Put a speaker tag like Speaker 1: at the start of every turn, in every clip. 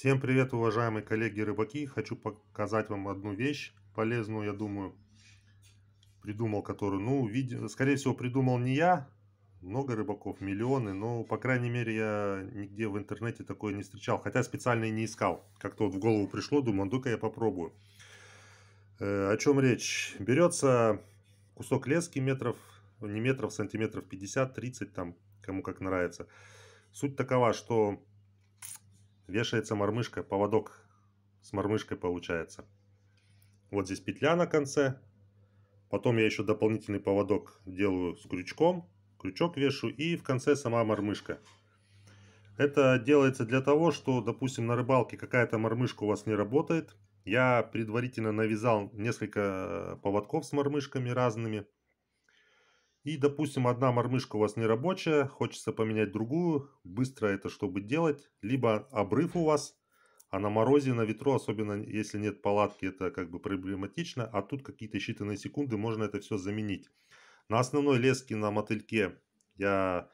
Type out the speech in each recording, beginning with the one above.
Speaker 1: Всем привет, уважаемые коллеги рыбаки! Хочу показать вам одну вещь полезную, я думаю, придумал которую. Ну, видео, скорее всего, придумал не я, много рыбаков, миллионы, но, по крайней мере, я нигде в интернете такое не встречал, хотя специально и не искал. Как-то вот в голову пришло, думаю, а ну-ка я попробую. Э, о чем речь? Берется кусок лески метров, не метров, сантиметров 50-30, там, кому как нравится. Суть такова, что вешается мормышка, поводок с мормышкой получается. Вот здесь петля на конце. Потом я еще дополнительный поводок делаю с крючком. Крючок вешу и в конце сама мормышка. Это делается для того, что, допустим, на рыбалке какая-то мормышка у вас не работает. Я предварительно навязал несколько поводков с мормышками разными. И, допустим, одна мормышка у вас не рабочая, хочется поменять другую, быстро это чтобы делать, либо обрыв у вас, а на морозе, на ветру, особенно если нет палатки, это как бы проблематично, а тут какие-то считанные секунды можно это все заменить. На основной леске на мотыльке я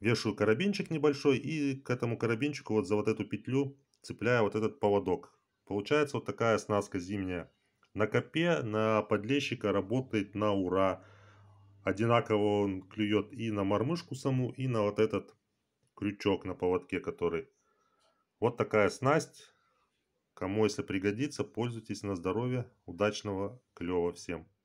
Speaker 1: вешаю карабинчик небольшой и к этому карабинчику вот за вот эту петлю цепляю вот этот поводок. Получается вот такая оснастка зимняя. На копе на подлещика работает на ура одинаково он клюет и на мормышку саму, и на вот этот крючок на поводке, который. Вот такая снасть. Кому если пригодится, пользуйтесь на здоровье. Удачного клева всем!